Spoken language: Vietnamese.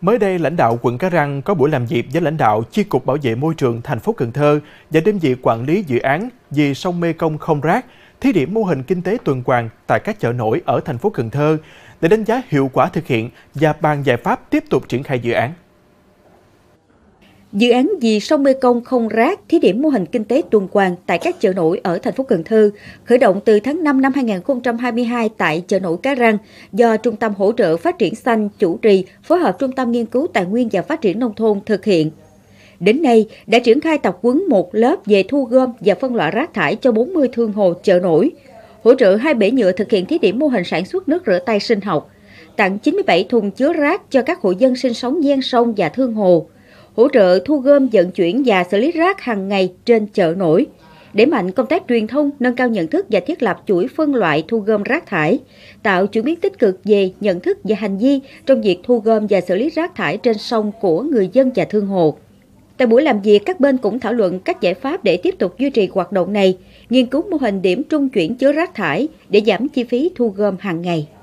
Mới đây, lãnh đạo quận Cái Răng có buổi làm việc với lãnh đạo Chi cục Bảo vệ Môi trường thành phố Cần Thơ và đơn vị quản lý dự án vì sông Mê Công không rác, thí điểm mô hình kinh tế tuần hoàn tại các chợ nổi ở thành phố Cần Thơ để đánh giá hiệu quả thực hiện và bàn giải pháp tiếp tục triển khai dự án. Dự án vì sông Mê Công không rác thí điểm mô hình kinh tế tuần hoàn tại các chợ nổi ở thành phố Cần Thơ, khởi động từ tháng 5 năm 2022 tại chợ nổi Cá Răng do Trung tâm hỗ trợ phát triển xanh chủ trì phối hợp Trung tâm nghiên cứu tài nguyên và phát triển nông thôn thực hiện. Đến nay, đã triển khai tập quấn một lớp về thu gom và phân loại rác thải cho 40 thương hồ chợ nổi, hỗ trợ hai bể nhựa thực hiện thí điểm mô hình sản xuất nước rửa tay sinh học, tặng 97 thùng chứa rác cho các hộ dân sinh sống gian sông và thương hồ hỗ trợ thu gom, vận chuyển và xử lý rác hàng ngày trên chợ nổi. Để mạnh công tác truyền thông, nâng cao nhận thức và thiết lập chuỗi phân loại thu gom rác thải, tạo chuyển biến tích cực về nhận thức và hành vi trong việc thu gom và xử lý rác thải trên sông của người dân và thương hộ. Tại buổi làm việc, các bên cũng thảo luận các giải pháp để tiếp tục duy trì hoạt động này, nghiên cứu mô hình điểm trung chuyển chứa rác thải để giảm chi phí thu gom hàng ngày.